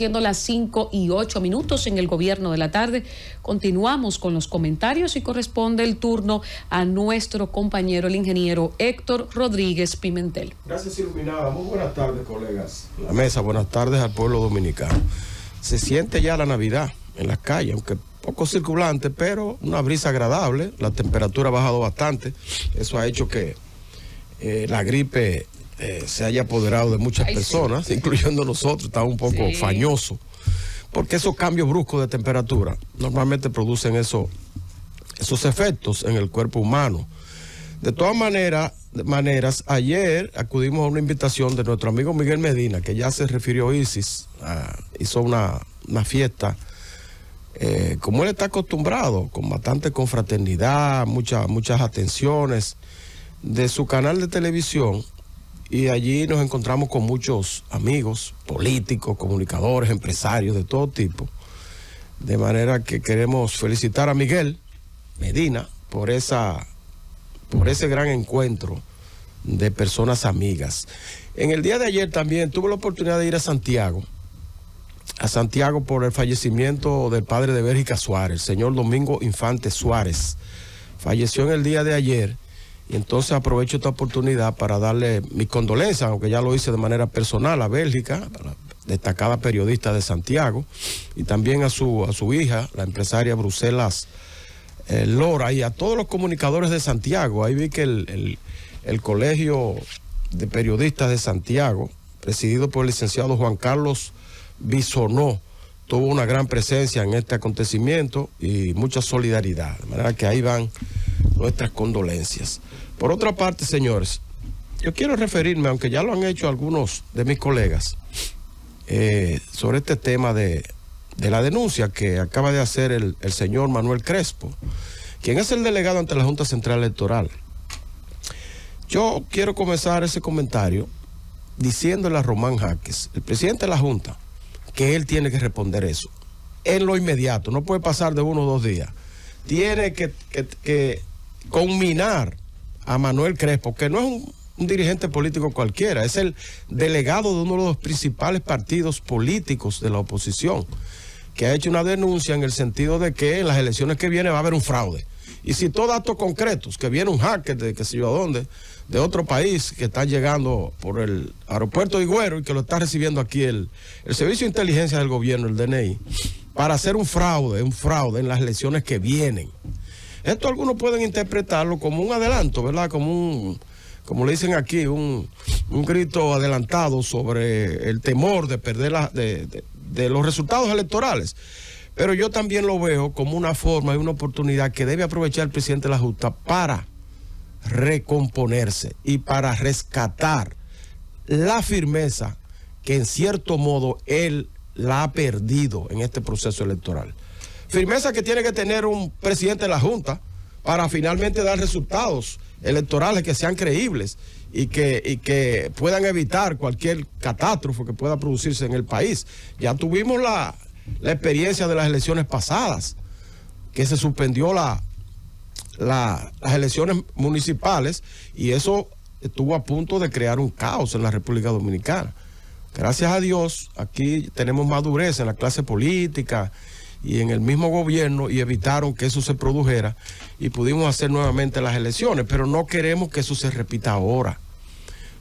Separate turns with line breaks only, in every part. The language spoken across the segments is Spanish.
siendo las 5 y 8 minutos en el gobierno de la tarde. Continuamos con los comentarios y corresponde el turno a nuestro compañero, el ingeniero Héctor Rodríguez Pimentel. Gracias, Iluminada. Muy buenas tardes, colegas. La mesa, buenas tardes al pueblo dominicano. Se siente ya la Navidad en las calles, aunque poco circulante, pero una brisa agradable. La temperatura ha bajado bastante. Eso ha hecho que eh, la gripe eh, se haya apoderado de muchas personas, incluyendo nosotros, está un poco fañoso, porque esos cambios bruscos de temperatura normalmente producen esos efectos en el cuerpo humano. De todas maneras, ayer acudimos a una invitación de nuestro amigo Miguel Medina, que ya se refirió a ISIS, hizo una, fiesta. Eh, como él está acostumbrado, con bastante confraternidad, muchas atenciones, de su canal de televisión y allí nos encontramos con muchos amigos, políticos, comunicadores, empresarios de todo tipo. De manera que queremos felicitar a Miguel Medina por, esa, por ese gran encuentro de personas amigas. En el día de ayer también tuve la oportunidad de ir a Santiago, a Santiago por el fallecimiento del padre de Bérgica Suárez, el señor Domingo Infante Suárez. Falleció en el día de ayer y entonces aprovecho esta oportunidad para darle mis condolencias, aunque ya lo hice de manera personal a Bélgica, a la destacada periodista de Santiago, y también a su, a su hija, la empresaria Bruselas eh, Lora, y a todos los comunicadores de Santiago. Ahí vi que el, el Colegio de Periodistas de Santiago, presidido por el licenciado Juan Carlos Bisonó, tuvo una gran presencia en este acontecimiento y mucha solidaridad. De manera que ahí van nuestras condolencias. Por otra parte, señores, yo quiero referirme, aunque ya lo han hecho algunos de mis colegas, eh, sobre este tema de, de, la denuncia que acaba de hacer el, el señor Manuel Crespo, quien es el delegado ante la Junta Central Electoral. Yo quiero comenzar ese comentario diciéndole a Román Jaques, el presidente de la Junta, que él tiene que responder eso en lo inmediato, no puede pasar de uno o dos días. Tiene que, que, que conminar a Manuel Crespo, que no es un, dirigente político cualquiera, es el delegado de uno de los principales partidos políticos de la oposición, que ha hecho una denuncia en el sentido de que en las elecciones que vienen va a haber un fraude. Y citó datos concretos, que viene un hacker de que sé yo a dónde, de otro país que está llegando por el aeropuerto de Higüero y que lo está recibiendo aquí el, el Servicio de Inteligencia del Gobierno, el DNI, para hacer un fraude, un fraude en las elecciones que vienen. Esto algunos pueden interpretarlo como un adelanto, ¿verdad? Como un, como le dicen aquí, un, grito adelantado sobre el temor de perder de, los resultados electorales. Pero yo también lo veo como una forma y una oportunidad que debe aprovechar el presidente de la Junta para recomponerse y para rescatar la firmeza que en cierto modo él la ha perdido en este proceso electoral firmeza que tiene que tener un presidente de la Junta para finalmente dar resultados electorales que sean creíbles y que, que puedan evitar cualquier catástrofe que pueda producirse en el país. Ya tuvimos la, experiencia de las elecciones pasadas, que se suspendió la, las elecciones municipales y eso estuvo a punto de crear un caos en la República Dominicana. Gracias a Dios, aquí tenemos madurez en la clase política, y en el mismo gobierno y evitaron que eso se produjera y pudimos hacer nuevamente las elecciones, pero no queremos que eso se repita ahora,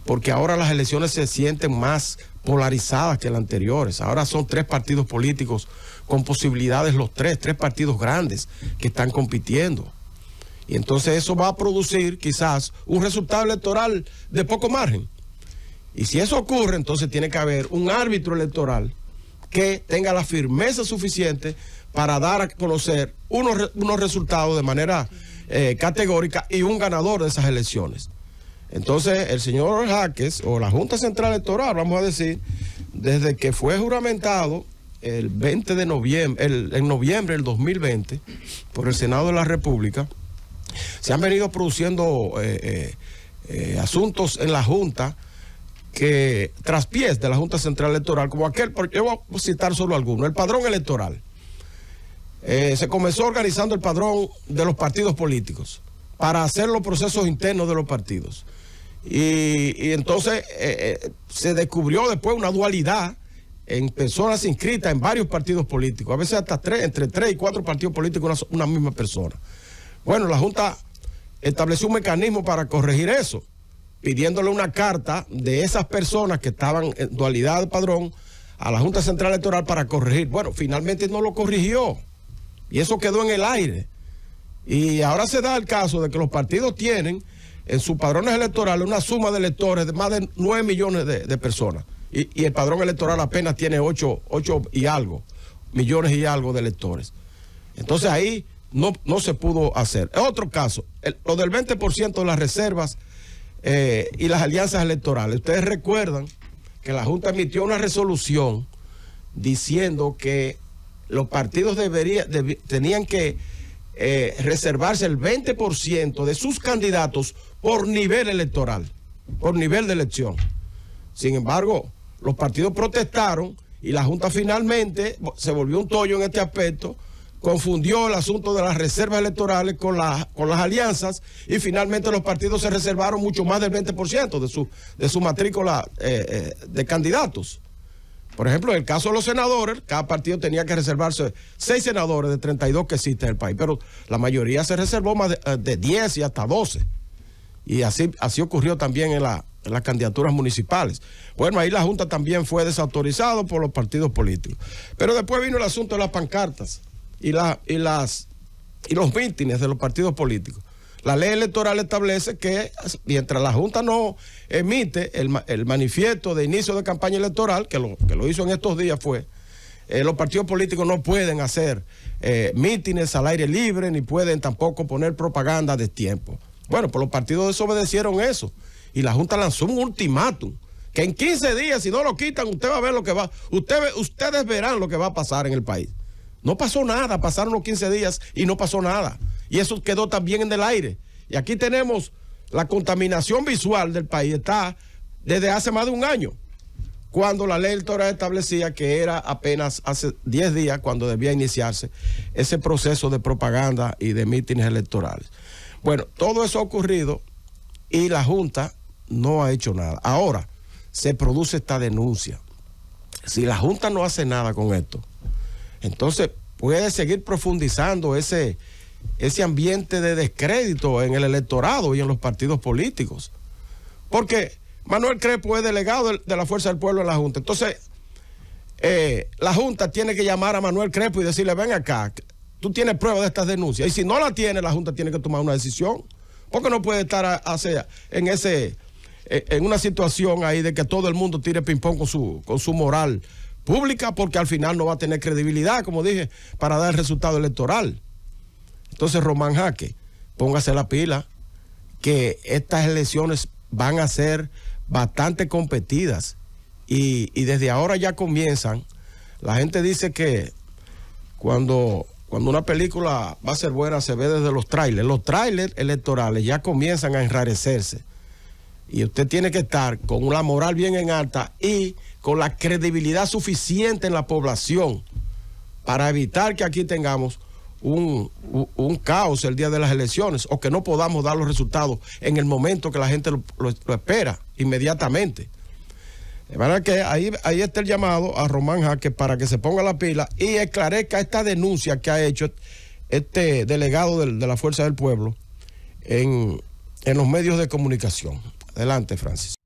porque ahora las elecciones se sienten más polarizadas que las anteriores, ahora son tres partidos políticos con posibilidades los tres, tres partidos grandes que están compitiendo. Y entonces eso va a producir quizás un resultado electoral de poco margen. Y si eso ocurre, entonces tiene que haber un árbitro electoral que tenga la firmeza suficiente para dar a conocer unos, resultados de manera eh, categórica y un ganador de esas elecciones. Entonces, el señor Jaques, o la Junta Central Electoral, vamos a decir, desde que fue juramentado el 20 de noviembre, en noviembre del 2020, por el Senado de la República, se han venido produciendo eh, eh, asuntos en la Junta que traspiés de la Junta Central Electoral, como aquel, yo voy a citar solo alguno, el padrón electoral. Eh, se comenzó organizando el padrón de los partidos políticos para hacer los procesos internos de los partidos. Y, entonces eh, eh, se descubrió después una dualidad en personas inscritas en varios partidos políticos, a veces hasta tres, entre tres y cuatro partidos políticos, una misma persona. Bueno, la Junta estableció un mecanismo para corregir eso pidiéndole una carta de esas personas que estaban en dualidad de padrón a la Junta Central Electoral para corregir. Bueno, finalmente no lo corrigió y eso quedó en el aire. Y ahora se da el caso de que los partidos tienen en sus padrones electorales una suma de electores de más de 9 millones de, personas. Y, el padrón electoral apenas tiene 8, y algo, millones y algo de electores. Entonces ahí no, no se pudo hacer. Otro caso, lo del 20% de las reservas eh, y las alianzas electorales. Ustedes recuerdan que la Junta emitió una resolución diciendo que los partidos tenían que eh, reservarse el 20% de sus candidatos por nivel electoral, por nivel de elección. Sin embargo, los partidos protestaron y la Junta finalmente se volvió un tollo en este aspecto confundió el asunto de las reservas electorales con, con las alianzas y finalmente los partidos se reservaron mucho más del 20% de su, de su matrícula eh, eh, de candidatos. Por ejemplo, en el caso de los senadores, cada partido tenía que reservarse seis senadores de 32 que existen en el país, pero la mayoría se reservó más de, 10 eh, y hasta 12. Y así, así ocurrió también en, en las candidaturas municipales. Bueno, ahí la Junta también fue desautorizada por los partidos políticos. Pero después vino el asunto de las pancartas y, las, y los mítines de los partidos políticos. La ley electoral establece que mientras la Junta no emite el, manifiesto de inicio de campaña electoral, que lo, que lo hizo en estos días fue, eh, los partidos políticos no pueden hacer eh, mítines al aire libre ni pueden tampoco poner propaganda de tiempo. Bueno, pues los partidos desobedecieron eso y la Junta lanzó un ultimátum que en 15 días si no lo quitan usted va a ver lo que va, ustedes verán lo que va a pasar en el país. No pasó nada, pasaron los 15 días y no pasó nada. Y eso quedó también en el aire. Y aquí tenemos la contaminación visual del país, está desde hace más de un año, cuando la ley electoral establecía que era apenas hace 10 días cuando debía iniciarse ese proceso de propaganda y de mítines electorales. Bueno, todo eso ha ocurrido y la Junta no ha hecho nada. Ahora se produce esta denuncia. Si la Junta no hace nada con esto, entonces, puede seguir profundizando ese, ese ambiente de descrédito en el electorado y en los partidos políticos. Porque Manuel Crepo es delegado de la Fuerza del Pueblo en la Junta. Entonces, eh, la Junta tiene que llamar a Manuel Crepo y decirle, ven acá, tú tienes pruebas de estas denuncias. Y si no la tiene, la Junta tiene que tomar una decisión. Porque no puede estar en ese eh, en una situación ahí de que todo el mundo tire ping-pong con su, con su moral pública porque al final no va a tener credibilidad, como dije, para dar el resultado electoral. Entonces, Román Jaque, póngase la pila, que estas elecciones van a ser bastante competidas y, desde ahora ya comienzan. La gente dice que cuando cuando una película va a ser buena se ve desde los trailers. Los trailers electorales ya comienzan a enrarecerse. Y usted tiene que estar con una moral bien en alta y con la credibilidad suficiente en la población para evitar que aquí tengamos un, caos el día de las elecciones o que no podamos dar los resultados en el momento que la gente lo, espera inmediatamente. De manera que ahí, ahí está el llamado a Román Jaque para que se ponga la pila y esclarezca esta denuncia que ha hecho este delegado de, la Fuerza del Pueblo en, en los medios de comunicación. Adelante, Francis.